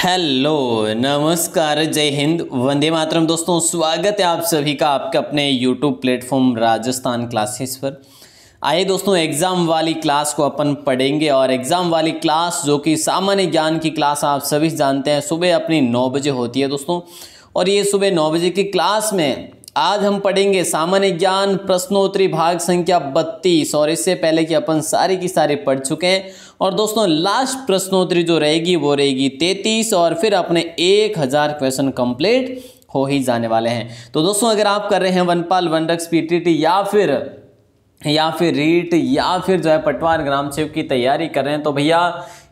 hello नमस्कार जय हिंद वंदे मातरम दोस्तों स्वागत है आप सभी का आपके अपने यूट्यूब प्लेटफॉर्म राजस्थान क्लासेस पर आइए दोस्तों एग्ज़ाम वाली क्लास को अपन पढ़ेंगे और एग्ज़ाम वाली क्लास जो कि सामान्य ज्ञान की क्लास आप सभी जानते हैं सुबह अपनी नौ बजे होती है दोस्तों और ये सुबह नौ बजे की क्लास में आज हम पढ़ेंगे सामान्य ज्ञान प्रश्नोत्तरी भाग संख्या बत्तीस और इससे पहले कि अपन सारे की सारे पढ़ चुके हैं और दोस्तों लास्ट प्रश्नोत्तरी जो रहेगी वो रहेगी तैतीस और फिर अपने एक हजार क्वेश्चन कंप्लीट हो ही जाने वाले हैं तो दोस्तों अगर आप कर रहे हैं वनपाल वनरक्स पी या फिर या फिर रीट या फिर जो है पटवार ग्राम सेवक की तैयारी कर रहे हैं तो भैया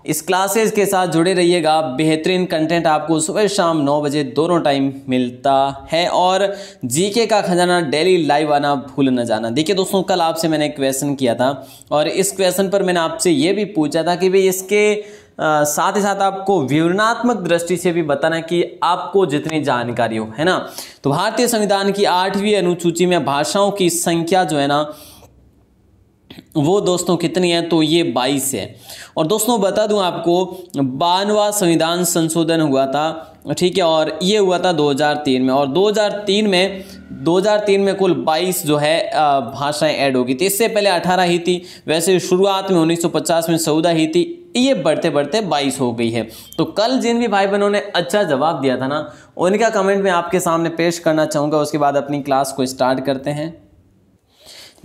इस क्लासेज के साथ जुड़े रहिएगा बेहतरीन कंटेंट आपको सुबह शाम नौ बजे दोनों टाइम मिलता है और जीके का खजाना डेली लाइव आना भूल न जाना देखिए दोस्तों कल आपसे मैंने क्वेश्चन किया था और इस क्वेश्चन पर मैंने आपसे ये भी पूछा था कि भाई इसके आ, साथ ही साथ आपको विवरणात्मक दृष्टि से भी बताना कि आपको जितनी जानकारी हो है ना तो भारतीय संविधान की आठवीं अनुसूची में भाषाओं की संख्या जो है ना वो दोस्तों कितनी है तो ये 22 है और दोस्तों बता दूं आपको बानवा संविधान संशोधन हुआ था ठीक है और ये हुआ था 2003 में और 2003 में 2003 में कुल 22 जो है भाषाएं ऐड हो गई थी इससे पहले 18 ही थी वैसे शुरुआत में 1950 में चौदह ही थी ये बढ़ते बढ़ते 22 हो गई है तो कल जिन भी भाई बहनों ने अच्छा जवाब दिया था ना उनका कमेंट मैं आपके सामने पेश करना चाहूँगा उसके बाद अपनी क्लास को स्टार्ट करते हैं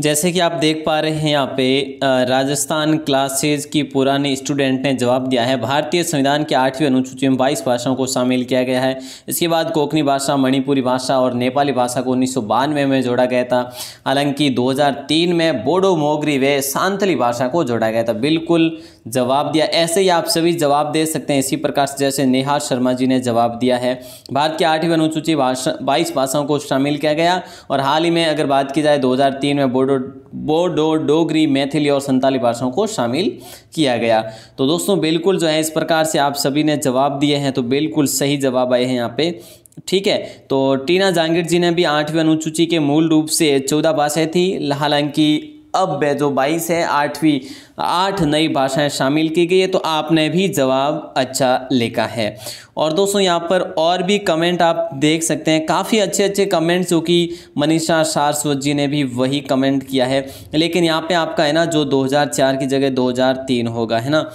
जैसे कि आप देख पा रहे हैं यहाँ पे राजस्थान क्लासेज की पुरानी स्टूडेंट ने जवाब दिया है भारतीय संविधान के आठवीं अनुसूची में बाईस भाषाओं को शामिल किया गया है इसके बाद कोकनी भाषा मणिपुरी भाषा और नेपाली भाषा को उन्नीस में जोड़ा गया था हालांकि 2003 में बोडो मोगरी वे सांतली भाषा को जोड़ा गया था बिल्कुल जवाब दिया ऐसे ही आप सभी जवाब दे सकते हैं इसी प्रकार से जैसे नेहा शर्मा जी ने जवाब दिया है भारत की आठवीं अनुसूची भाषा बाईस भाषाओं को शामिल किया गया और हाल ही में अगर बात की जाए दो में बोडो बोडो बोडो डोगरी मैथिली और संताली भाषाओं को शामिल किया गया तो दोस्तों बिल्कुल जो है इस प्रकार से आप सभी ने जवाब दिए हैं तो बिल्कुल सही जवाब आए हैं यहाँ पे ठीक है तो टीना जांगीर जी ने भी आठवीं अनुसूची के मूल रूप से चौदह भाषाएं थी हालांकि अब जो बाईस है आठवीं आठ नई भाषाएं शामिल की गई है तो आपने भी जवाब अच्छा लिखा है और दोस्तों यहाँ पर और भी कमेंट आप देख सकते हैं काफ़ी अच्छे अच्छे कमेंट जो कि मनीषा सारस्वत जी ने भी वही कमेंट किया है लेकिन यहाँ पे आपका है ना जो 2004 की जगह 2003 होगा है ना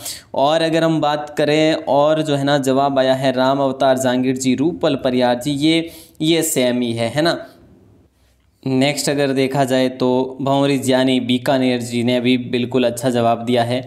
और अगर हम बात करें और जो है ना जवाब आया है राम अवतार जहांगीर जी रूपल परियार जी ये ये सेम ही है है ना नेक्स्ट अगर देखा जाए तो भंवरी ज्ञानी बीकानेर जी ने भी बिल्कुल अच्छा जवाब दिया है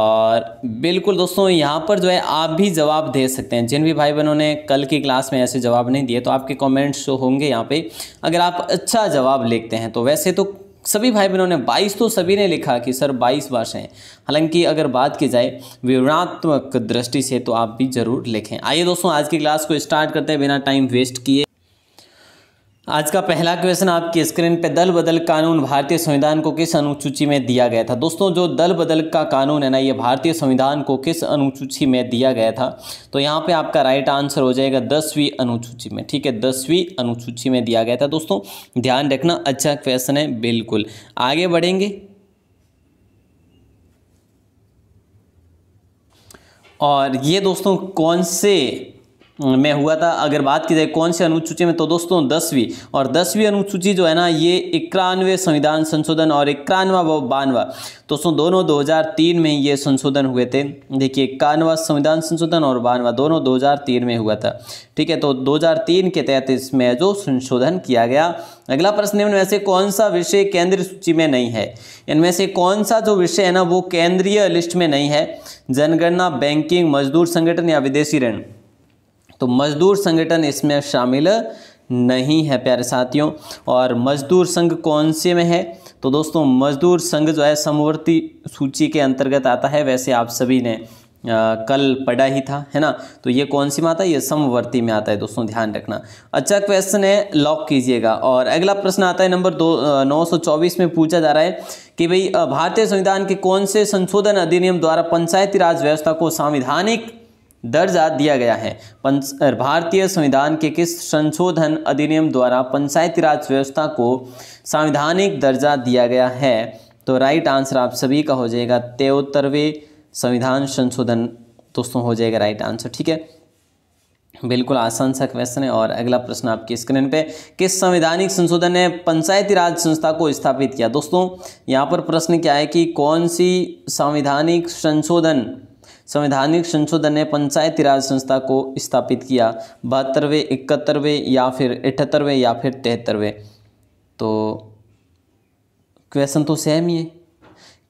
और बिल्कुल दोस्तों यहाँ पर जो है आप भी जवाब दे सकते हैं जिन भी भाई बहनों ने कल की क्लास में ऐसे जवाब नहीं दिए तो आपके कमेंट्स जो होंगे यहाँ पे अगर आप अच्छा जवाब लिखते हैं तो वैसे तो सभी भाई बहनों ने 22 तो सभी ने लिखा कि सर 22 भाषाएं हालांकि अगर बात की जाए विवरणात्मक दृष्टि से तो आप भी ज़रूर लिखें आइए दोस्तों आज की क्लास को स्टार्ट करते हैं बिना टाइम वेस्ट किए आज का पहला क्वेश्चन आपकी स्क्रीन पे दल बदल कानून भारतीय संविधान को किस अनुसूची में दिया गया था दोस्तों जो दल बदल का कानून है ना ये भारतीय संविधान को किस अनुसूची में दिया गया था तो यहाँ पे आपका राइट आंसर हो जाएगा दसवीं अनुसूची में ठीक है दसवीं अनुसूची में दिया गया था दोस्तों ध्यान रखना अच्छा क्वेश्चन है बिल्कुल आगे बढ़ेंगे और ये दोस्तों कौन से में हम्म, हुआ था अगर बात की जाए कौन से अनुसूची में तो दोस्तों दसवीं और दसवीं अनुसूची जो है ना ये इक्यानवे संविधान संशोधन और इक्यानवा व बानवा दोस्तों दोनों 2003 में ये संशोधन हुए थे देखिए इक्यानवा संविधान संशोधन और बानवा दोनों 2003 में हुआ था ठीक है तो 2003 के तहत इसमें जो संशोधन किया गया अगला प्रश्न इनमें से कौन सा विषय केंद्रीय सूची में नहीं है इनमें से कौन सा जो विषय है ना वो केंद्रीय लिस्ट में नहीं है जनगणना बैंकिंग मजदूर संगठन या विदेशी ऋण तो मजदूर संगठन इसमें शामिल नहीं है प्यारे साथियों और मजदूर संघ कौन से में है तो दोस्तों मजदूर संघ जो है समवर्ती सूची के अंतर्गत आता है वैसे आप सभी ने आ, कल पढ़ा ही था है ना तो ये कौन सी में आता है ये समवर्ती में आता है दोस्तों ध्यान रखना अच्छा क्वेश्चन है लॉक कीजिएगा और अगला प्रश्न आता है नंबर दो नौ सौ चौबीस में पूछा जा रहा है कि भाई भारतीय संविधान के कौन से संशोधन अधिनियम द्वारा पंचायती राज व्यवस्था को संविधानिक दर्जा दिया गया है भारतीय संविधान के किस संशोधन अधिनियम द्वारा पंचायती राज व्यवस्था को संवैधानिक दर्जा दिया गया है तो राइट आंसर आप सभी का हो जाएगा तेहत्तरवें संविधान संशोधन दोस्तों हो जाएगा राइट आंसर ठीक है बिल्कुल आसान सा क्वेश्चन है और अगला प्रश्न आपकी स्क्रीन पे किस संवैधानिक संशोधन ने पंचायती राज संस्था को स्थापित किया दोस्तों यहाँ पर प्रश्न क्या है कि कौन सी संवैधानिक संशोधन संवैधानिक संशोधन ने पंचायती राज संस्था को स्थापित किया बहत्तरवें इकहत्तरवें या फिर अठहत्तरवें या फिर तिहत्तरवें तो क्वेश्चन तो सेम ही है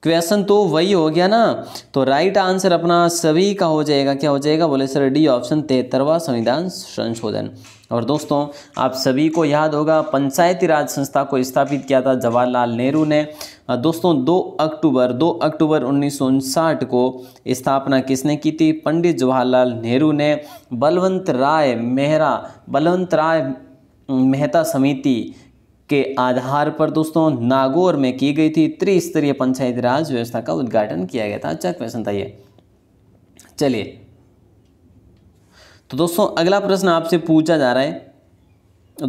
क्वेश्चन तो वही हो गया ना तो राइट आंसर अपना सभी का हो जाएगा क्या हो जाएगा बोले सर डी ऑप्शन तेहत्तरवा संविधान संशोधन और दोस्तों आप सभी को याद होगा पंचायती राज संस्था को स्थापित किया था जवाहरलाल नेहरू ने दोस्तों 2 अक्टूबर 2 अक्टूबर उन्नीस को स्थापना किसने की थी पंडित जवाहरलाल नेहरू ने बलवंत राय मेहरा बलवंत राय मेहता समिति के आधार पर दोस्तों नागौर में की गई थी त्रिस्तरीय पंचायत राज व्यवस्था का उद्घाटन किया गया था अच्छा क्वेश्चन था ये चलिए तो दोस्तों अगला प्रश्न आपसे पूछा जा रहा है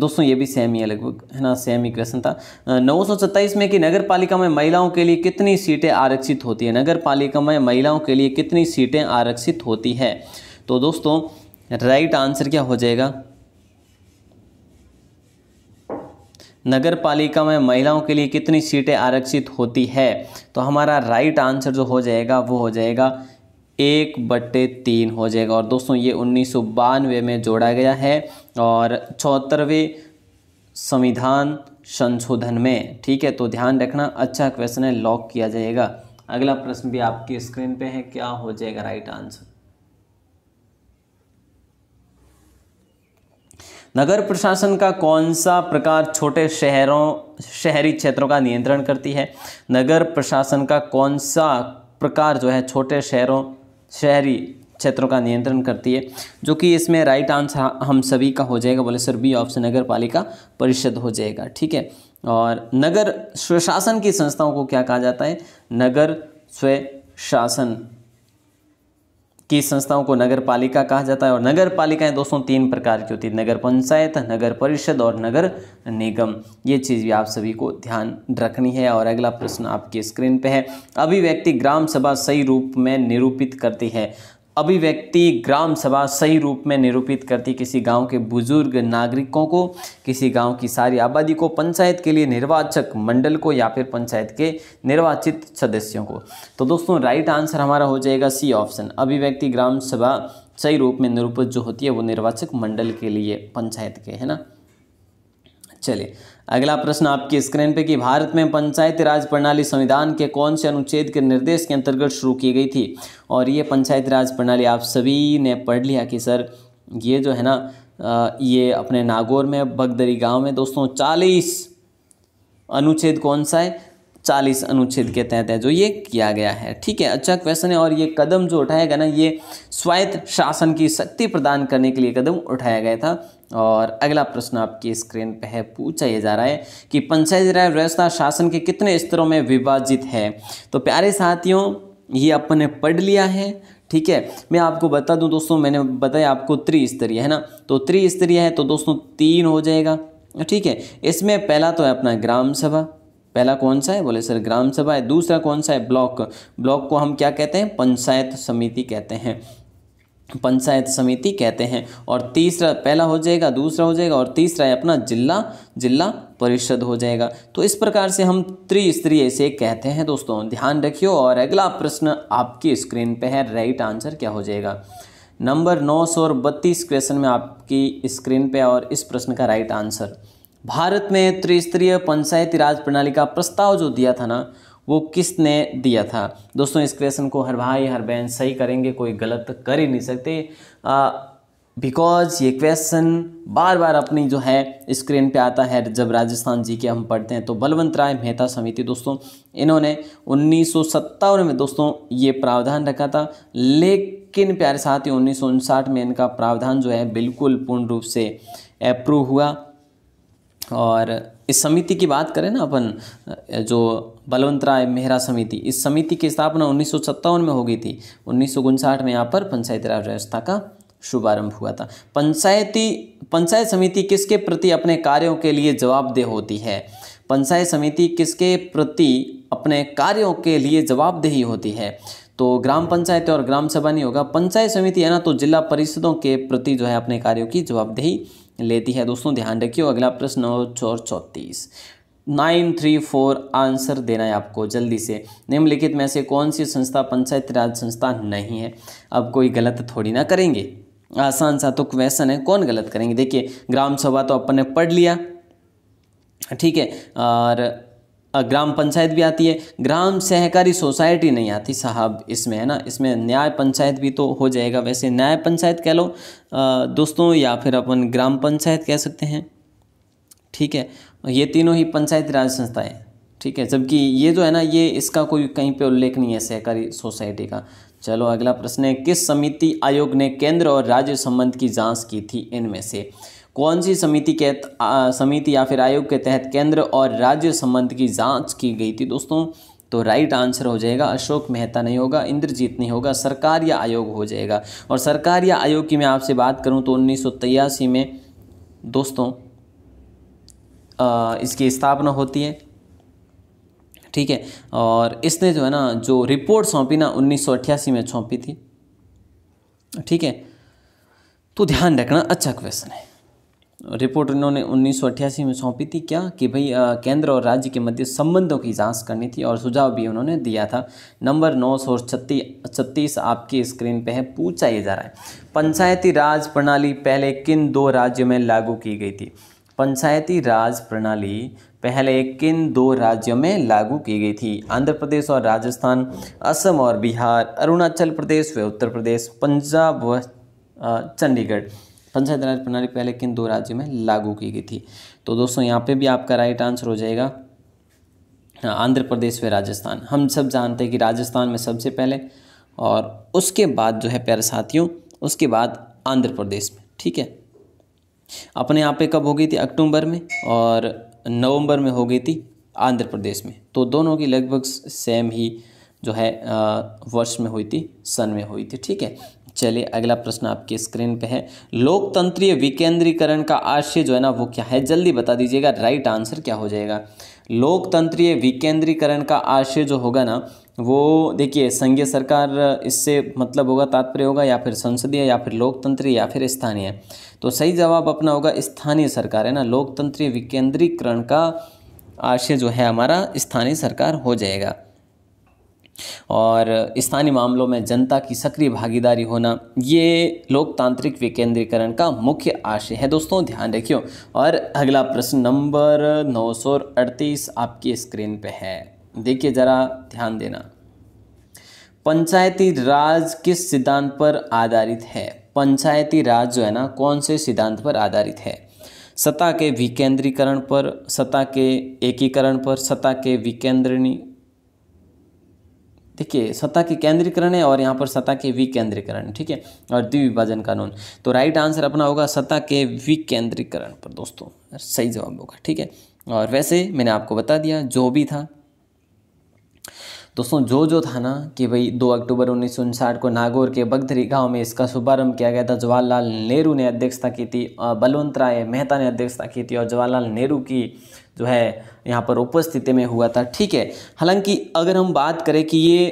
दोस्तों ये भी सेम ही है लगभग है ना सेम ही क्वेश्चन था नौ में कि नगर पालिका में महिलाओं के लिए कितनी सीटें आरक्षित होती है नगर पालिका में महिलाओं के लिए कितनी सीटें आरक्षित होती है तो दोस्तों राइट आंसर क्या हो जाएगा नगर पालिका में महिलाओं के लिए कितनी सीटें आरक्षित होती है तो हमारा राइट आंसर जो हो जाएगा वो हो जाएगा एक बट्टे तीन हो जाएगा और दोस्तों ये उन्नीस सौ बानवे में जोड़ा गया है और चौहत्तरवें संविधान संशोधन में ठीक है तो ध्यान रखना अच्छा क्वेश्चन है लॉक किया जाएगा अगला प्रश्न भी आपकी स्क्रीन पे है क्या हो जाएगा राइट आंसर नगर प्रशासन का कौन सा प्रकार छोटे शहरों शहरी क्षेत्रों का नियंत्रण करती है नगर प्रशासन का कौन सा प्रकार जो है छोटे शहरों शहरी क्षेत्रों का नियंत्रण करती है जो कि इसमें राइट आंसर हम सभी का हो जाएगा बोले सर बी ऑप्शन नगर पालिका परिषद हो जाएगा ठीक है और नगर स्वशासन की संस्थाओं को क्या कहा जाता है नगर स्वशासन की संस्थाओं को नगर पालिका कहा जाता है और नगर पालिकाएँ दोस्तों तीन प्रकार की होती है नगर पंचायत नगर परिषद और नगर निगम ये चीज़ भी आप सभी को ध्यान रखनी है और अगला प्रश्न आपकी स्क्रीन पे है अभिव्यक्ति ग्राम सभा सही रूप में निरूपित करती है अभिव्यक्ति ग्राम सभा सही रूप में निरूपित करती किसी गांव के बुजुर्ग नागरिकों को किसी गांव की सारी आबादी को पंचायत के लिए निर्वाचक मंडल को या फिर पंचायत के निर्वाचित सदस्यों को तो दोस्तों राइट आंसर हमारा हो जाएगा सी ऑप्शन अभिव्यक्ति ग्राम सभा सही रूप में निरूपित जो होती है वो निर्वाचक मंडल के लिए पंचायत के है ना चलिए अगला प्रश्न आपकी स्क्रीन पे कि भारत में पंचायती राज प्रणाली संविधान के कौन से अनुच्छेद के निर्देश के अंतर्गत शुरू की गई थी और ये पंचायती राज प्रणाली आप सभी ने पढ़ लिया कि सर ये जो है ना ये अपने नागौर में बगदरी गांव में दोस्तों चालीस अनुच्छेद कौन सा है चालीस अनुच्छेद के तहत है जो ये किया गया है ठीक है अच्छा क्वेश्चन है और ये कदम जो उठाया गया ना ये स्वायत्त शासन की शक्ति प्रदान करने के लिए कदम उठाया गया था और अगला प्रश्न आपकी स्क्रीन पर है पूछा ये जा रहा है कि पंचायत राज व्यवस्था शासन के कितने स्तरों में विभाजित है तो प्यारे साथियों ये अपन ने पढ़ लिया है ठीक है मैं आपको बता दूं दोस्तों मैंने बताया आपको त्रिस्तरीय है ना तो त्रिस्तरीय है तो दोस्तों तीन हो जाएगा ठीक है इसमें पहला तो है अपना ग्राम सभा पहला कौन सा है बोले सर ग्राम सभा है दूसरा कौन सा है ब्लॉक ब्लॉक को हम क्या कहते हैं पंचायत समिति कहते हैं पंचायत समिति कहते हैं और तीसरा पहला हो जाएगा दूसरा हो जाएगा और तीसरा है अपना जिला जिला परिषद हो जाएगा तो इस प्रकार से हम त्रिस्तरीय से कहते हैं दोस्तों ध्यान रखियो और अगला प्रश्न आपकी स्क्रीन पे है राइट आंसर क्या हो जाएगा नंबर नौ सौ बत्तीस क्वेश्चन में आपकी स्क्रीन पे और इस प्रश्न का राइट आंसर भारत में त्रिस्तरीय पंचायती राज प्रणाली का प्रस्ताव जो दिया था ना वो किसने दिया था दोस्तों इस क्वेश्चन को हर भाई हर बहन सही करेंगे कोई गलत कर ही नहीं सकते बिकॉज ये क्वेश्चन बार बार अपनी जो है स्क्रीन पे आता है जब राजस्थान जी के हम पढ़ते हैं तो बलवंत राय मेहता समिति दोस्तों इन्होंने उन्नीस में दोस्तों ये प्रावधान रखा था लेकिन प्यारे साथ ही उन्नीस में इनका प्रावधान जो है बिल्कुल पूर्ण रूप से अप्रूव हुआ और इस समिति की बात करें ना अपन जो बलवंत राय मेहरा समिति इस समिति की स्थापना उन्नीस में हो गई थी उन्नीस में यहाँ पर पंचायती राज व्यवस्था का शुभारंभ हुआ था पंचायती पंचायत समिति किसके प्रति अपने कार्यों के लिए जवाबदेह होती है पंचायत समिति किसके प्रति अपने कार्यों के लिए जवाबदेही होती है तो ग्राम पंचायत और ग्राम सभा नहीं होगा पंचायत समिति है ना तो जिला परिषदों के प्रति जो है अपने कार्यों की जवाबदेही लेती है दोस्तों ध्यान रखिए अगला प्रश्न और चौर चौंतीस नाइन थ्री फोर आंसर देना है आपको जल्दी से निम्नलिखित में से कौन सी संस्था पंचायत राज संस्था नहीं है अब कोई गलत थोड़ी ना करेंगे आसान सा तो क्वेश्चन है कौन गलत करेंगे देखिए ग्राम सभा तो अपन ने पढ़ लिया ठीक है और ग्राम पंचायत भी आती है ग्राम सहकारी सोसाइटी नहीं आती साहब इसमें है ना इसमें न्याय पंचायत भी तो हो जाएगा वैसे न्याय पंचायत कह लो दोस्तों या फिर अपन ग्राम पंचायत कह सकते हैं ठीक है ये तीनों ही पंचायती राज संस्थाएं ठीक है जबकि ये जो है ना ये इसका कोई कहीं पे उल्लेख नहीं है सहकारी सोसाइटी का चलो अगला प्रश्न है किस समिति आयोग ने केंद्र और राज्य संबंध की जांच की थी इनमें से कौन सी समिति के समिति या फिर आयोग के तहत केंद्र और राज्य संबंध की जांच की गई थी दोस्तों तो राइट आंसर हो जाएगा अशोक मेहता नहीं होगा इंद्रजीत नहीं होगा सरकार या आयोग हो जाएगा और सरकार या आयोग की मैं आपसे बात करूं तो उन्नीस में दोस्तों इसकी स्थापना होती है ठीक है और इसने जो है ना जो रिपोर्ट सौंपी ना उन्नीस में सौंपी थी ठीक है तो ध्यान रखना अच्छा क्वेश्चन है रिपोर्ट इन्होंने उन्नीस में सौंपी थी क्या कि भाई केंद्र और राज्य के मध्य संबंधों की जांच करनी थी और सुझाव भी उन्होंने दिया था नंबर नौ सौ छत्तीस छत्तीस आपकी स्क्रीन पे है पूछा ये जा रहा है पंचायती राज प्रणाली पहले किन दो राज्यों में लागू की गई थी पंचायती राज प्रणाली पहले किन दो राज्यों में लागू की गई थी आंध्र प्रदेश और राजस्थान असम और बिहार अरुणाचल प्रदेश व उत्तर प्रदेश पंजाब व चंडीगढ़ पंचायत राज प्रणाली पहले किन दो राज्यों में लागू की गई थी तो दोस्तों यहाँ पे भी आपका राइट आंसर हो जाएगा हाँ, आंध्र प्रदेश व राजस्थान हम सब जानते हैं कि राजस्थान में सबसे पहले और उसके बाद जो है प्यारे साथियों उसके बाद आंध्र प्रदेश में ठीक है अपने यहाँ पे कब हो गई थी अक्टूबर में और नवंबर में हो गई थी आंध्र प्रदेश में तो दोनों की लगभग सेम ही जो है वर्ष में हुई थी सन में हुई थी ठीक है चलिए अगला प्रश्न आपके स्क्रीन पे है लोकतंत्रीय विकेंद्रीकरण का आशय जो है ना वो क्या है जल्दी बता दीजिएगा राइट आंसर क्या हो जाएगा लोकतंत्रीय विकेंद्रीकरण का आशय जो होगा ना वो देखिए संघीय सरकार इससे मतलब होगा तात्पर्य होगा या फिर संसदीय या फिर लोकतंत्र या फिर स्थानीय तो सही जवाब अपना होगा स्थानीय सरकार है ना लोकतंत्रीय विकेंद्रीकरण का आशय जो है हमारा स्थानीय सरकार हो जाएगा और स्थानीय मामलों में जनता की सक्रिय भागीदारी होना ये लोकतांत्रिक विकेंद्रीकरण का मुख्य आशय है दोस्तों ध्यान रखियो और अगला प्रश्न नंबर नौ आपकी स्क्रीन पे है देखिए ज़रा ध्यान देना पंचायती राज किस सिद्धांत पर आधारित है पंचायती राज जो है ना कौन से सिद्धांत पर आधारित है सत्ता के विकेंद्रीकरण पर सत्ता के एकीकरण पर सत्ता के विकेंद्रणी देखिए सत्ता के केंद्रीकरण है और यहाँ पर सत्ता के विकेंद्रीकरण ठीक है और द्विविभाजन कानून तो राइट आंसर अपना होगा सत्ता के विकेंद्रीकरण पर दोस्तों सही जवाब होगा ठीक है और वैसे मैंने आपको बता दिया जो भी था दोस्तों जो जो था ना कि भाई 2 अक्टूबर उन्नीस को नागौर के बगधरी गांव में इसका शुभारंभ किया गया था जवाहरलाल नेहरू ने अध्यक्षता की थी बलवंत राय मेहता ने अध्यक्षता की थी और जवाहरलाल नेहरू की जो है यहाँ पर उपस्थिति में हुआ था ठीक है हालांकि अगर हम बात करें कि ये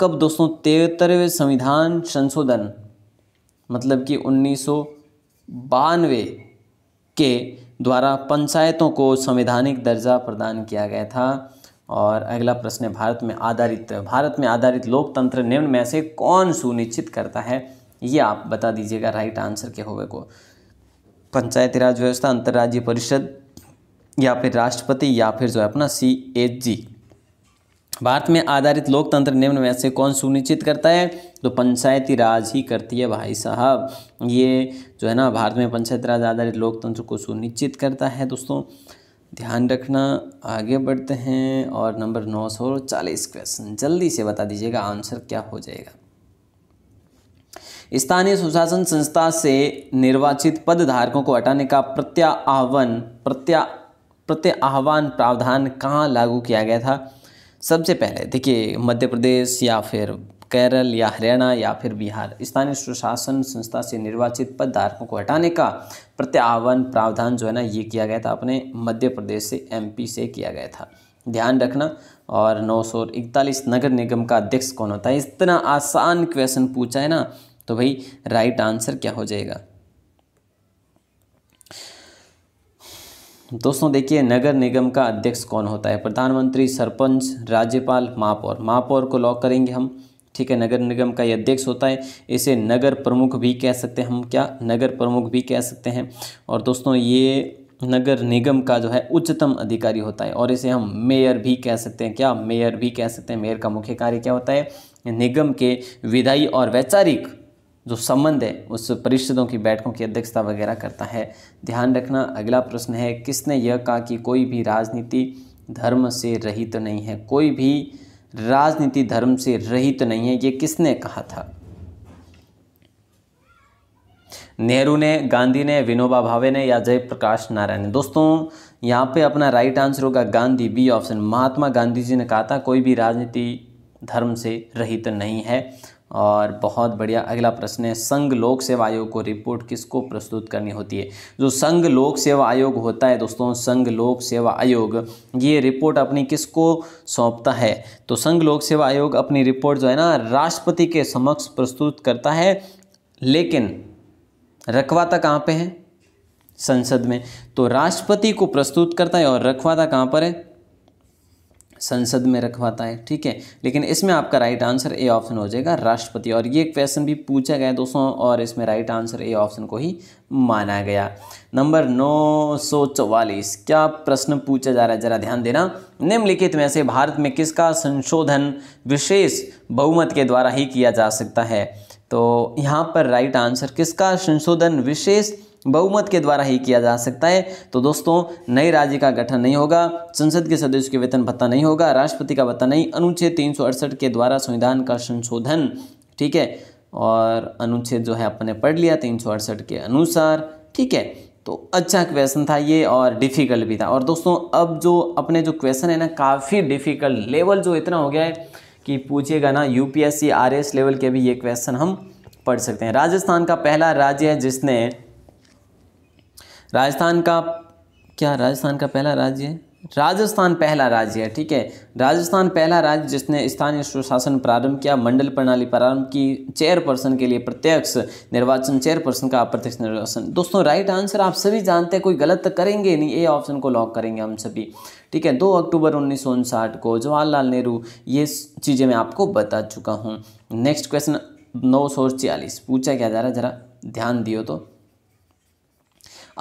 कब दोस्तों तिहत्तरवें संविधान संशोधन मतलब कि उन्नीस के द्वारा पंचायतों को संवैधानिक दर्जा प्रदान किया गया था और अगला प्रश्न है भारत में आधारित भारत में आधारित लोकतंत्र निम्न में से कौन सुनिश्चित करता है ये आप बता दीजिएगा राइट आंसर के होगा को पंचायती राज व्यवस्था अंतर्राज्यीय परिषद या फिर राष्ट्रपति या फिर जो है अपना सी एच जी भारत में आधारित लोकतंत्र निम्न में से कौन सुनिश्चित करता है तो पंचायती राज ही करती है भाई साहब ये जो है ना भारत में पंचायती राज आधारित लोकतंत्र को सुनिश्चित करता है दोस्तों ध्यान रखना आगे बढ़ते हैं और नंबर नौ सौ चालीस क्वेश्चन जल्दी से बता दीजिएगा आंसर क्या हो जाएगा स्थानीय सुशासन संस्था से निर्वाचित पद धारकों को हटाने का प्रत्याहवन प्रत्या प्रत्याहवान प्रावधान कहाँ लागू किया गया था सबसे पहले देखिए मध्य प्रदेश या फिर केरल या हरियाणा या फिर बिहार स्थानीय सुशासन संस्था से निर्वाचित पद धारकों को हटाने का प्रत्यावन प्रावधान जो है ना ये किया गया था अपने मध्य प्रदेश से एमपी से किया गया था ध्यान रखना और नौ नगर निगम का अध्यक्ष कौन होता है इतना आसान क्वेश्चन पूछा है ना तो भाई राइट आंसर क्या हो जाएगा दोस्तों देखिए नगर निगम का अध्यक्ष कौन होता है प्रधानमंत्री सरपंच राज्यपाल महापौर महापौर को लॉक करेंगे हम ठीक है नगर निगम का ये अध्यक्ष होता है इसे नगर प्रमुख भी कह सकते हैं हम क्या नगर प्रमुख भी कह सकते हैं और दोस्तों ये नगर निगम का जो है उच्चतम अधिकारी होता है और इसे हम मेयर भी कह सकते हैं क्या मेयर भी कह सकते हैं मेयर का मुख्य कार्य क्या होता है निगम के विधायी और वैचारिक जो संबंध है उस परिषदों की बैठकों की अध्यक्षता वगैरह करता है ध्यान रखना अगला प्रश्न है किसने यह कहा कि कोई भी राजनीति धर्म से रहित तो नहीं है कोई भी राजनीति धर्म से रहित तो नहीं है ये किसने कहा था नेहरू ने गांधी ने विनोबा भावे ने या जयप्रकाश नारायण ने दोस्तों यहाँ पे अपना राइट आंसर होगा गांधी बी ऑप्शन महात्मा गांधी जी ने कहा था कोई भी राजनीति धर्म से रहित तो नहीं है और बहुत बढ़िया अगला प्रश्न है संघ लोक सेवा आयोग को रिपोर्ट किसको प्रस्तुत करनी होती है जो संघ लोक सेवा आयोग होता है दोस्तों संघ लोक सेवा आयोग ये रिपोर्ट अपनी किसको सौंपता है तो संघ लोक सेवा आयोग अपनी रिपोर्ट जो है ना राष्ट्रपति के समक्ष प्रस्तुत करता है लेकिन रखवाता कहाँ पर है संसद में तो राष्ट्रपति को प्रस्तुत करता है और रखवाता कहाँ पर है संसद में रखवाता है ठीक है लेकिन इसमें आपका राइट आंसर ए ऑप्शन हो जाएगा राष्ट्रपति और ये क्वेश्चन भी पूछा गया दोस्तों और इसमें राइट आंसर ए ऑप्शन को ही माना गया नंबर नौ सौ चौवालीस क्या प्रश्न पूछा जा रहा है जरा ध्यान देना निम्नलिखित में से भारत में किसका संशोधन विशेष बहुमत के द्वारा ही किया जा सकता है तो यहाँ पर राइट आंसर किसका संशोधन विशेष बहुमत के द्वारा ही किया जा सकता है तो दोस्तों नए राज्य का गठन नहीं होगा संसद के सदस्य के वेतन भत्ता नहीं होगा राष्ट्रपति का भत्ता नहीं अनुच्छेद तीन के द्वारा संविधान का संशोधन ठीक है और अनुच्छेद जो है अपने पढ़ लिया तीन के अनुसार ठीक है तो अच्छा क्वेश्चन था ये और डिफ़िकल्ट भी था और दोस्तों अब जो अपने जो क्वेश्चन है ना काफ़ी डिफ़िकल्ट लेवल जो इतना हो गया है कि पूछिएगा ना यूपीएससी आरएस लेवल के भी ये क्वेश्चन हम पढ़ सकते हैं राजस्थान का पहला राज्य है जिसने राजस्थान का क्या राजस्थान का पहला राज्य है राजस्थान पहला राज्य है ठीक है राजस्थान पहला राज्य जिसने स्थानीय सुशासन प्रारंभ किया मंडल प्रणाली प्रारंभ की चेयरपर्सन के लिए प्रत्यक्ष निर्वाचन चेयरपर्सन का अप्रत्यक्ष निर्वाचन दोस्तों राइट आंसर आप सभी जानते हैं कोई गलत तो करेंगे नहीं ए ऑप्शन को लॉक करेंगे हम सभी ठीक है दो अक्टूबर उन्नीस को जवाहरलाल नेहरू ये चीज़ें मैं आपको बता चुका हूँ नेक्स्ट क्वेश्चन नौ पूछा क्या जा रहा है जरा ध्यान दियो तो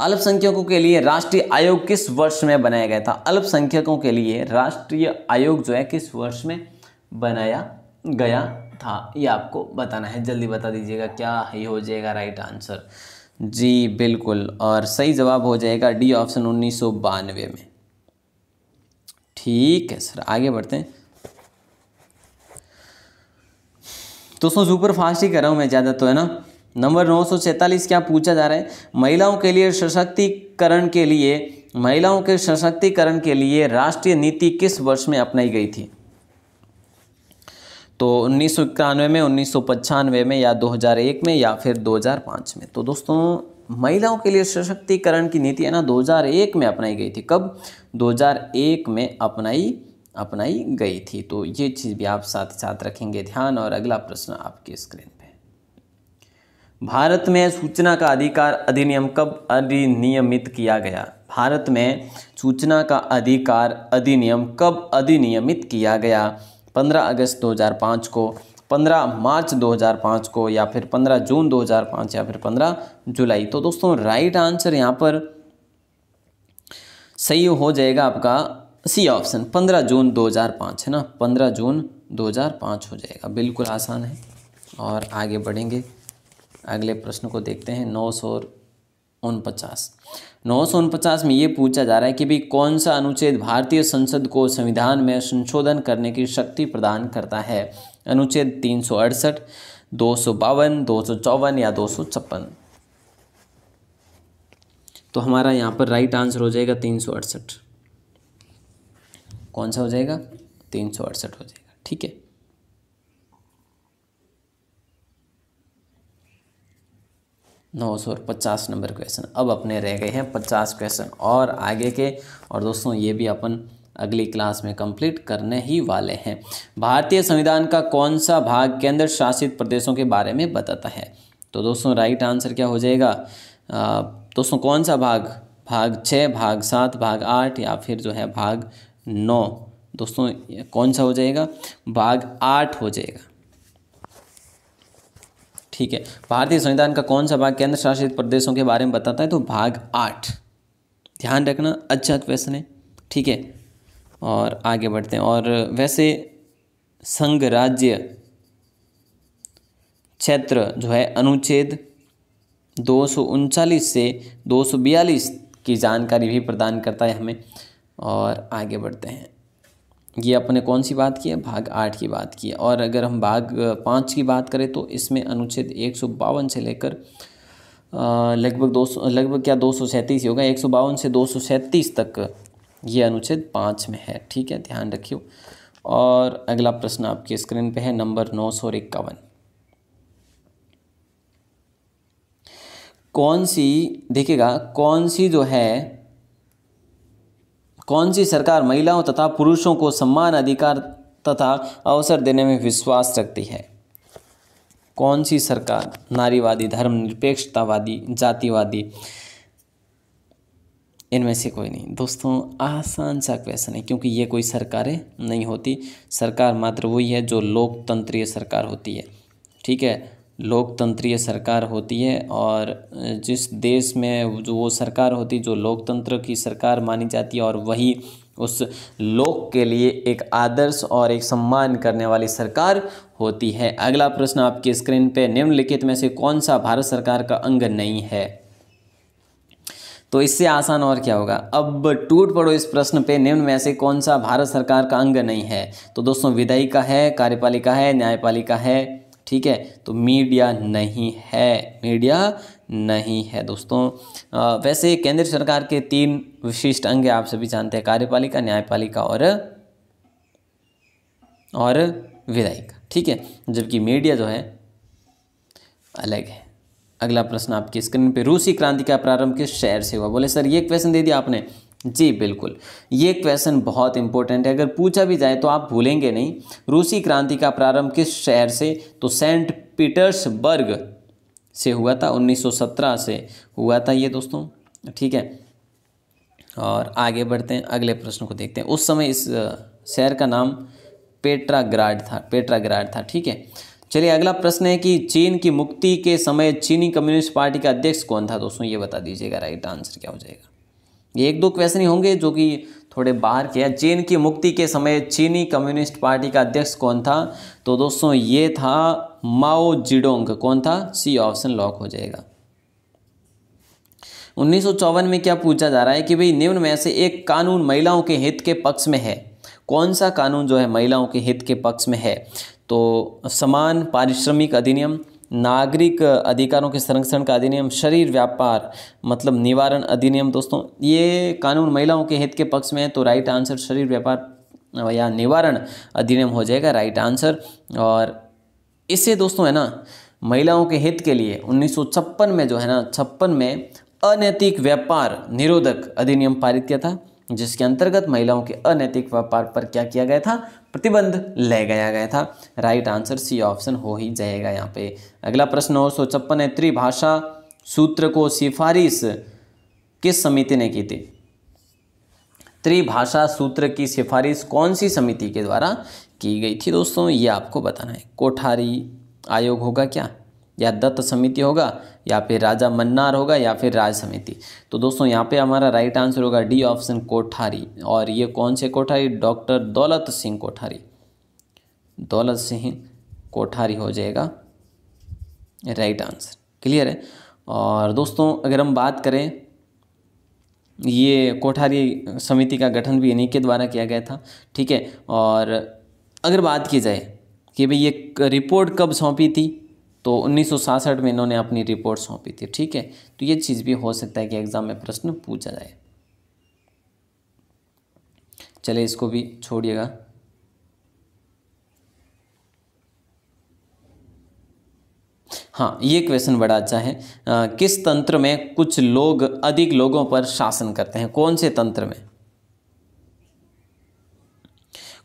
अल्पसंख्यकों के लिए राष्ट्रीय आयोग किस वर्ष में बनाया गया था अल्पसंख्यकों के लिए राष्ट्रीय आयोग जो है किस वर्ष में बनाया गया था ये आपको बताना है जल्दी बता दीजिएगा क्या ही हो जाएगा राइट आंसर जी बिल्कुल और सही जवाब हो जाएगा डी ऑप्शन उन्नीस में ठीक है सर आगे बढ़ते हैं दोस्तों सुपर फास्ट ही कर रहा हूँ मैं ज़्यादा तो है ना नंबर नौ सौ सैंतालीस क्या पूछा जा रहा है महिलाओं के लिए सशक्तिकरण के लिए महिलाओं के सशक्तिकरण के लिए राष्ट्रीय नीति किस वर्ष में अपनाई गई थी तो उन्नीस सौ इक्यानवे में उन्नीस सौ पचानवे में या 2001 में या फिर 2005 में तो दोस्तों महिलाओं के लिए सशक्तिकरण की नीति है ना 2001 में अपनाई गई थी कब 2001 में अपनाई अपनाई गई थी तो ये चीज़ भी आप साथ साथ रखेंगे ध्यान और अगला प्रश्न आपकी स्क्रीन पर भारत में सूचना का अधिकार अधिनियम कब अधिनियमित किया गया भारत में सूचना का अधिकार अधिनियम कब अधिनियमित किया गया 15 अगस्त 2005 को 15 मार्च 2005 को या फिर 15 जून 2005 या फिर 15 जुलाई तो दोस्तों राइट आंसर यहाँ पर सही हो जाएगा आपका सी ऑप्शन 15 जून 2005 है ना 15 जून 2005 हो जाएगा बिल्कुल आसान है और आगे बढ़ेंगे अगले प्रश्न को देखते हैं नौ सौ उनपचास नौ सौ उनपचास में ये पूछा जा रहा है कि भाई कौन सा अनुच्छेद भारतीय संसद को संविधान में संशोधन करने की शक्ति प्रदान करता है अनुच्छेद तीन सौ अड़सठ दो सौ बावन दो सौ चौवन या दो सौ छप्पन तो हमारा यहाँ पर राइट आंसर हो जाएगा तीन सौ अड़सठ कौन सा हो जाएगा तीन सौ अड़सठ हो जाएगा ठीक है नौ सौ और पचास नंबर क्वेश्चन अब अपने रह गए हैं पचास क्वेश्चन और आगे के और दोस्तों ये भी अपन अगली क्लास में कंप्लीट करने ही वाले हैं भारतीय संविधान का कौन सा भाग केंद्र शासित प्रदेशों के बारे में बताता है तो दोस्तों राइट आंसर क्या हो जाएगा आ, दोस्तों कौन सा भाग भाग छः भाग सात भाग आठ या फिर जो है भाग नौ दोस्तों कौन सा हो जाएगा भाग आठ हो जाएगा ठीक है भारतीय संविधान का कौन सा भाग केंद्र शासित प्रदेशों के बारे में बताता है तो भाग आठ ध्यान रखना अच्छा क्वेश्चन तो है ठीक है और आगे बढ़ते हैं और वैसे संघ राज्य क्षेत्र जो है अनुच्छेद दो से दो की जानकारी भी प्रदान करता है हमें और आगे बढ़ते हैं ये अपने कौन सी बात की है भाग आठ की बात की है और अगर हम भाग पाँच की बात करें तो इसमें अनुच्छेद एक सौ बावन से लेकर लगभग दो सौ लगभग क्या दो सौ सैंतीस होगा एक सौ बावन से दो सौ सैंतीस तक ये अनुच्छेद पाँच में है ठीक है ध्यान रखियो और अगला प्रश्न आपके स्क्रीन पे है नंबर नौ सौ इक्यावन कौन सी देखिएगा कौन सी जो है कौन सी सरकार महिलाओं तथा पुरुषों को सम्मान अधिकार तथा अवसर देने में विश्वास रखती है कौन सी सरकार नारीवादी धर्मनिरपेक्षतावादी जातिवादी इनमें से कोई नहीं दोस्तों आसान सा क्वेश्चन है क्योंकि ये कोई सरकारें नहीं होती सरकार मात्र वही है जो लोकतंत्रीय सरकार होती है ठीक है लोकतंत्रीय सरकार होती है और जिस देश में जो वो सरकार होती जो लोकतंत्र की सरकार मानी जाती है और वही उस लोक के लिए एक आदर्श और एक सम्मान करने वाली सरकार होती है अगला प्रश्न आपकी स्क्रीन पे निम्नलिखित में से कौन सा भारत सरकार का अंग नहीं है तो इससे आसान और क्या होगा अब टूट पड़ो इस प्रश्न पे निम्न में से कौन सा भारत सरकार का अंग नहीं है तो दोस्तों विधायिका है कार्यपालिका है न्यायपालिका है ठीक है तो मीडिया नहीं है मीडिया नहीं है दोस्तों आ, वैसे केंद्र सरकार के तीन विशिष्ट अंग आप सभी जानते हैं कार्यपालिका न्यायपालिका और और विधायिका ठीक है जबकि मीडिया जो है अलग है अगला प्रश्न आपकी स्क्रीन पे रूसी क्रांति का प्रारंभ किस शहर से हुआ बोले सर ये क्वेश्चन दे दिया आपने जी बिल्कुल ये क्वेश्चन बहुत इंपॉर्टेंट है अगर पूछा भी जाए तो आप भूलेंगे नहीं रूसी क्रांति का प्रारंभ किस शहर से तो सेंट पीटर्सबर्ग से हुआ था 1917 से हुआ था ये दोस्तों ठीक है और आगे बढ़ते हैं अगले प्रश्न को देखते हैं उस समय इस शहर का नाम पेट्राग्राड था पेट्राग्राड था ठीक है चलिए अगला प्रश्न है कि चीन की मुक्ति के समय चीनी कम्युनिस्ट पार्टी का अध्यक्ष कौन था दोस्तों ये बता दीजिएगा राइट आंसर क्या हो जाएगा ये एक दो क्वेश्चन ही होंगे जो कि थोड़े बाहर के हैं चीन की मुक्ति के समय चीनी कम्युनिस्ट पार्टी का अध्यक्ष कौन था तो दोस्तों ये था माओ जिडोंग कौन था सी ऑप्शन लॉक हो जाएगा उन्नीस में क्या पूछा जा रहा है कि भाई निम्न में से एक कानून महिलाओं के हित के पक्ष में है कौन सा कानून जो है महिलाओं के हित के पक्ष में है तो समान पारिश्रमिक अधिनियम नागरिक अधिकारों के संरक्षण का अधिनियम शरीर व्यापार मतलब निवारण अधिनियम दोस्तों ये कानून महिलाओं के हित के पक्ष में है तो राइट आंसर शरीर व्यापार या निवारण अधिनियम हो जाएगा राइट आंसर और इससे दोस्तों है ना महिलाओं के हित के लिए उन्नीस में जो है ना छप्पन में अनैतिक व्यापार निरोधक अधिनियम पारित किया था जिसके अंतर्गत महिलाओं के अनैतिक व्यापार पर क्या किया गया था प्रतिबंध लगाया गया था राइट आंसर सी ऑप्शन हो ही जाएगा यहाँ पे अगला प्रश्न और सौ छप्पन है त्रिभाषा सूत्र को सिफारिश किस समिति ने की थी त्रिभाषा सूत्र की सिफारिश कौन सी समिति के द्वारा की गई थी दोस्तों ये आपको बताना है कोठारी आयोग होगा क्या या दत्त समिति होगा या फिर राजा मन्नार होगा या फिर राज समिति तो दोस्तों यहाँ पे हमारा राइट आंसर होगा डी ऑप्शन कोठारी और ये कौन से कोठारी डॉक्टर दौलत सिंह कोठारी दौलत सिंह कोठारी हो जाएगा राइट आंसर क्लियर है और दोस्तों अगर हम बात करें ये कोठारी समिति का गठन भी इन्हीं के द्वारा किया गया था ठीक है और अगर बात की जाए कि भाई ये रिपोर्ट कब सौंपी थी तो 1966 में इन्होंने अपनी रिपोर्ट सौंपी थी ठीक है तो ये चीज़ भी हो सकता है कि एग्ज़ाम में प्रश्न पूछा जाए चले इसको भी छोड़िएगा हाँ ये क्वेश्चन बड़ा अच्छा है आ, किस तंत्र में कुछ लोग अधिक लोगों पर शासन करते हैं कौन से तंत्र में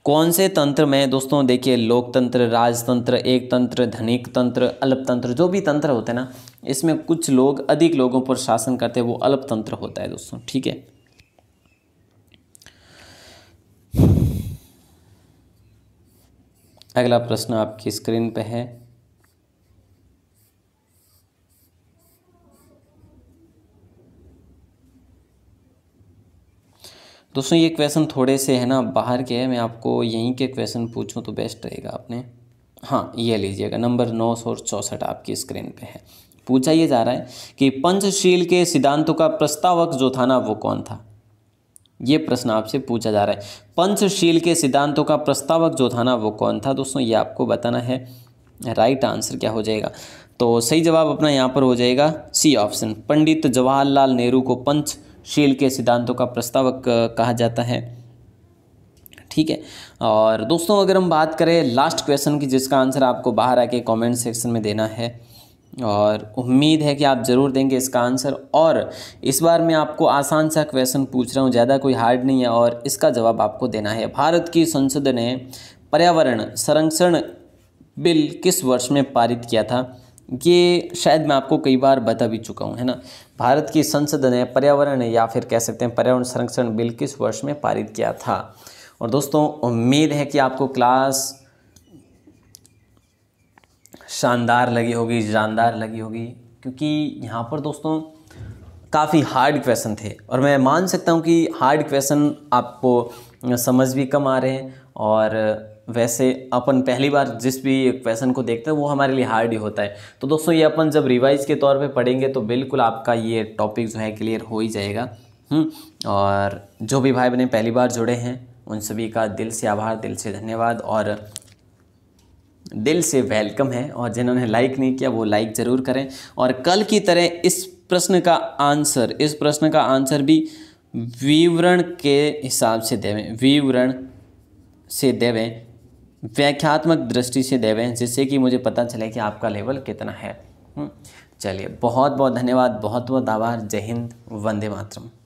कौन से तंत्र में दोस्तों देखिए लोकतंत्र राजतंत्र एक तंत्र धनिक तंत्र अल्पतंत्र जो भी तंत्र होते हैं ना इसमें कुछ लोग अधिक लोगों पर शासन करते हैं वो अल्पतंत्र होता है दोस्तों ठीक है अगला प्रश्न आपकी स्क्रीन पे है दोस्तों ये क्वेश्चन थोड़े से है ना बाहर के हैं मैं आपको यहीं के क्वेश्चन पूछूं तो बेस्ट रहेगा आपने हाँ ये लीजिएगा नंबर नौ सौ चौंसठ आपकी स्क्रीन पे है पूछा ये जा रहा है कि पंचशील के सिद्धांतों का प्रस्तावक जो था ना वो कौन था ये प्रश्न आपसे पूछा जा रहा है पंचशील के सिद्धांतों का प्रस्तावक जो था ना वो कौन था दोस्तों ये आपको बताना है राइट आंसर क्या हो जाएगा तो सही जवाब अपना यहाँ पर हो जाएगा सी ऑप्शन पंडित जवाहरलाल नेहरू को पंच शील के सिद्धांतों का प्रस्तावक कहा जाता है ठीक है और दोस्तों अगर हम बात करें लास्ट क्वेश्चन की जिसका आंसर आपको बाहर आके कमेंट सेक्शन में देना है और उम्मीद है कि आप ज़रूर देंगे इसका आंसर और इस बार मैं आपको आसान सा क्वेश्चन पूछ रहा हूँ ज़्यादा कोई हार्ड नहीं है और इसका जवाब आपको देना है भारत की संसद ने पर्यावरण संरक्षण बिल किस वर्ष में पारित किया था ये शायद मैं आपको कई बार बता भी चुका हूँ है ना भारत की संसद ने पर्यावरण या फिर कह सकते हैं पर्यावरण संरक्षण बिल किस वर्ष में पारित किया था और दोस्तों उम्मीद है कि आपको क्लास शानदार लगी होगी जानदार लगी होगी क्योंकि यहाँ पर दोस्तों काफ़ी हार्ड क्वेश्चन थे और मैं मान सकता हूँ कि हार्ड क्वेश्चन आपको समझ भी कम आ रहे हैं और वैसे अपन पहली बार जिस भी क्वेश्चन को देखते हैं वो हमारे लिए हार्ड ही होता है तो दोस्तों ये अपन जब रिवाइज के तौर पे पढ़ेंगे तो बिल्कुल आपका ये टॉपिक जो है क्लियर हो ही जाएगा हम्म, और जो भी भाई बहने पहली बार जुड़े हैं उन सभी का दिल से आभार दिल से धन्यवाद और दिल से वेलकम है और जिन्होंने लाइक नहीं किया वो लाइक ज़रूर करें और कल की तरह इस प्रश्न का आंसर इस प्रश्न का आंसर भी विवरण के हिसाब से देवें विवरण से देवें व्याख्यात्मक दृष्टि से देवें जिससे कि मुझे पता चले कि आपका लेवल कितना है हम्म, चलिए बहुत बहुत धन्यवाद बहुत बहुत आभार जय हिंद वंदे मातरम